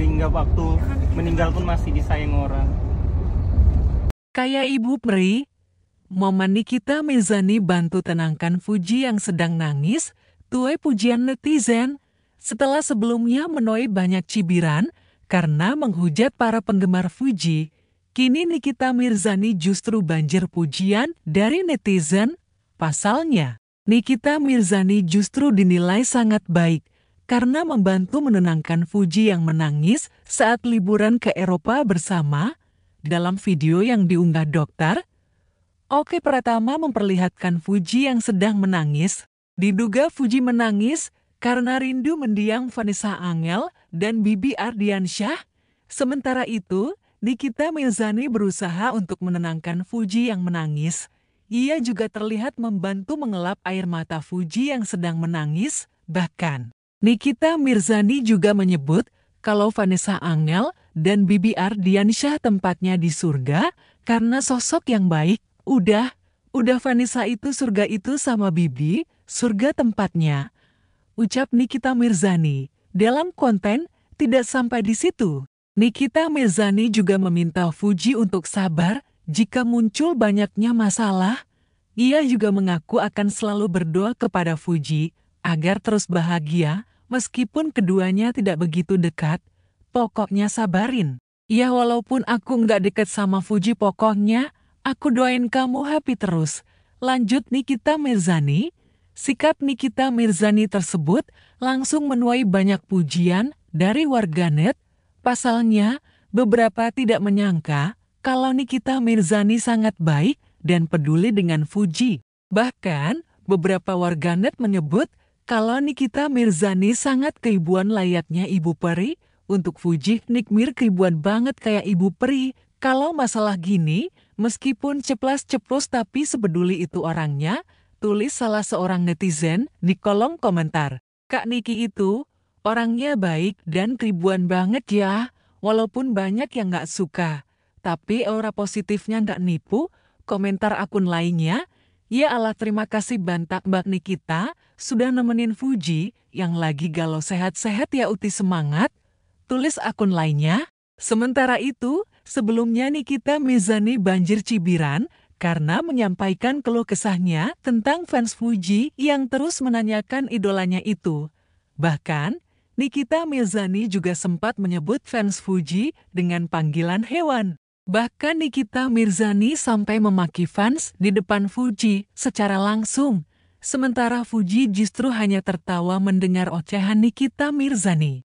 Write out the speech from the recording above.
sehingga waktu meninggal pun masih disayang orang. Kayak Ibu Peri, momen Nikita Mezani bantu tenangkan Fuji yang sedang nangis, tuai pujian netizen, setelah sebelumnya menuai banyak cibiran karena menghujat para penggemar Fuji. Kini Nikita Mirzani justru banjir pujian dari netizen. Pasalnya, Nikita Mirzani justru dinilai sangat baik karena membantu menenangkan Fuji yang menangis saat liburan ke Eropa bersama. Dalam video yang diunggah dokter, Oke Pratama memperlihatkan Fuji yang sedang menangis. Diduga Fuji menangis karena rindu mendiang Vanessa Angel dan Bibi Ardiansyah. Sementara itu, Nikita Mirzani berusaha untuk menenangkan Fuji yang menangis. Ia juga terlihat membantu mengelap air mata Fuji yang sedang menangis, bahkan Nikita Mirzani juga menyebut kalau Vanessa Angel dan Bibi Ardiansyah tempatnya di surga karena sosok yang baik. Udah, udah Vanessa itu surga itu sama Bibi, surga tempatnya. Ucap Nikita Mirzani. Dalam konten, tidak sampai di situ. Nikita Mirzani juga meminta Fuji untuk sabar jika muncul banyaknya masalah. Ia juga mengaku akan selalu berdoa kepada Fuji agar terus bahagia, meskipun keduanya tidak begitu dekat, pokoknya sabarin. Ya walaupun aku nggak deket sama Fuji pokoknya, aku doain kamu happy terus. Lanjut Nikita Mirzani, sikap Nikita Mirzani tersebut langsung menuai banyak pujian dari warganet. Pasalnya, beberapa tidak menyangka kalau Nikita Mirzani sangat baik dan peduli dengan Fuji. Bahkan, beberapa warganet menyebut kalau Nikita Mirzani sangat keibuan layaknya ibu peri, untuk Fuji Nikmir keibuan banget kayak ibu peri. Kalau masalah gini, meskipun ceplas-ceplos tapi sebeduli itu orangnya, tulis salah seorang netizen di kolom komentar. Kak Niki itu, orangnya baik dan keibuan banget ya, walaupun banyak yang nggak suka. Tapi aura positifnya nggak nipu, komentar akun lainnya, Ya Allah terima kasih bantak Mbak Nikita, sudah nemenin Fuji, yang lagi galau sehat-sehat ya Uti semangat. Tulis akun lainnya. Sementara itu, sebelumnya Nikita Mizani banjir cibiran, karena menyampaikan keluh kesahnya tentang fans Fuji yang terus menanyakan idolanya itu. Bahkan, Nikita Mizani juga sempat menyebut fans Fuji dengan panggilan hewan. Bahkan Nikita Mirzani sampai memaki fans di depan Fuji secara langsung, sementara Fuji justru hanya tertawa mendengar ocehan Nikita Mirzani.